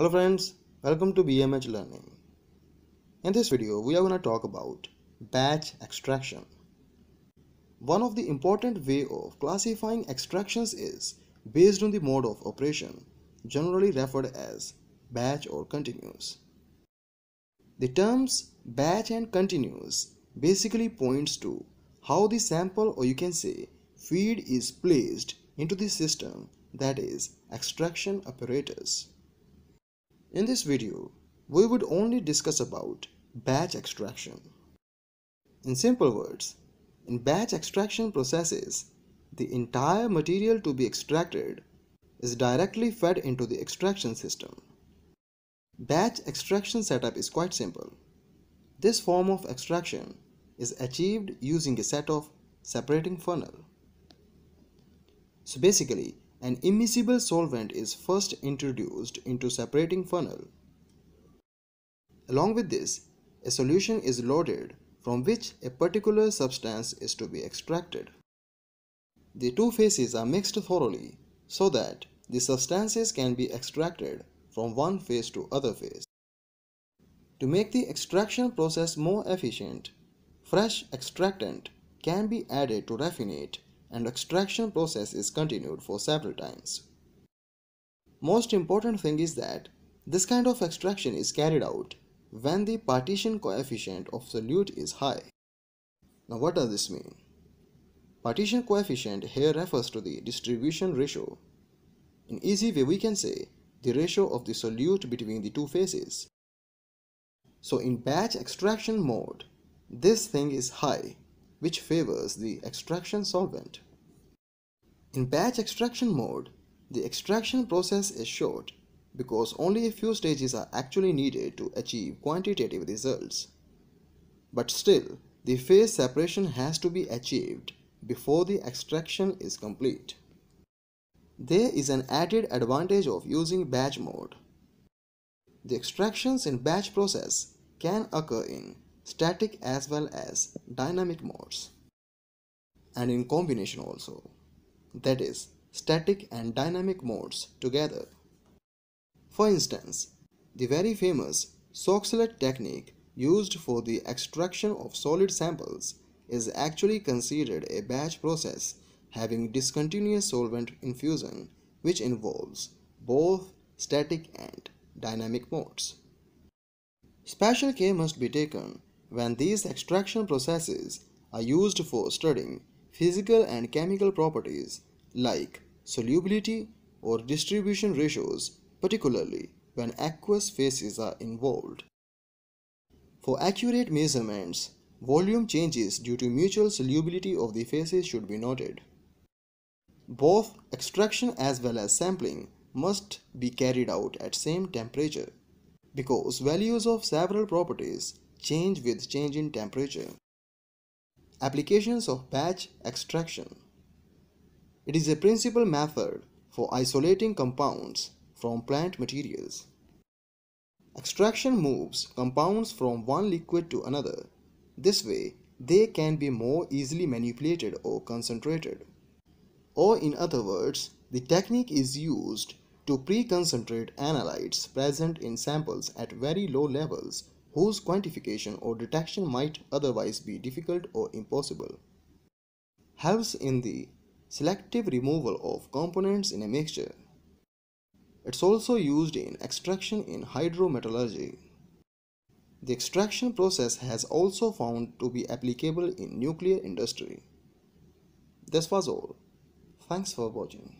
Hello friends, welcome to BMH Learning. In this video, we are going to talk about batch extraction. One of the important way of classifying extractions is based on the mode of operation, generally referred as batch or continuous. The terms batch and continuous basically points to how the sample or you can say feed is placed into the system that is extraction apparatus. In this video, we would only discuss about batch extraction. In simple words, in batch extraction processes, the entire material to be extracted is directly fed into the extraction system. Batch extraction setup is quite simple. This form of extraction is achieved using a set of separating funnel. So basically, an immiscible solvent is first introduced into separating funnel. Along with this, a solution is loaded from which a particular substance is to be extracted. The two phases are mixed thoroughly so that the substances can be extracted from one phase to other phase. To make the extraction process more efficient, fresh extractant can be added to raffinate and extraction process is continued for several times. Most important thing is that this kind of extraction is carried out when the partition coefficient of solute is high. Now what does this mean? Partition coefficient here refers to the distribution ratio. In easy way we can say the ratio of the solute between the two phases. So in batch extraction mode, this thing is high which favors the extraction solvent. In batch extraction mode, the extraction process is short because only a few stages are actually needed to achieve quantitative results. But still, the phase separation has to be achieved before the extraction is complete. There is an added advantage of using batch mode. The extractions in batch process can occur in static as well as dynamic modes and in combination also that is static and dynamic modes together for instance the very famous Soxhlet technique used for the extraction of solid samples is actually considered a batch process having discontinuous solvent infusion which involves both static and dynamic modes. Special care must be taken when these extraction processes are used for studying physical and chemical properties like solubility or distribution ratios, particularly when aqueous phases are involved. For accurate measurements, volume changes due to mutual solubility of the phases should be noted. Both extraction as well as sampling must be carried out at same temperature because values of several properties change with change in temperature. Applications of batch extraction. It is a principal method for isolating compounds from plant materials. Extraction moves compounds from one liquid to another. This way, they can be more easily manipulated or concentrated. Or, in other words, the technique is used to pre concentrate analytes present in samples at very low levels whose quantification or detection might otherwise be difficult or impossible. Helps in the selective removal of components in a mixture. It's also used in extraction in hydrometallurgy. The extraction process has also found to be applicable in nuclear industry. This was all. Thanks for watching.